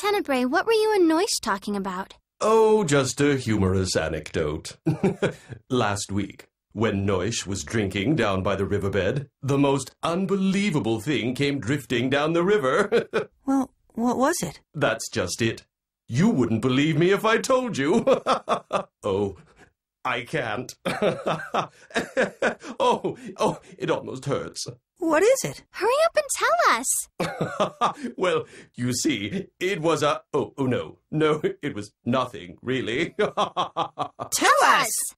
Tenebrae, what were you and Noyce talking about? Oh, just a humorous anecdote. Last week, when Noish was drinking down by the riverbed, the most unbelievable thing came drifting down the river. well, what was it? That's just it. You wouldn't believe me if I told you. oh, I can't. oh, oh, it almost hurts. What is it? Hurry up and tell us. well, you see, it was a. Oh, oh, no. No, it was nothing, really. tell us!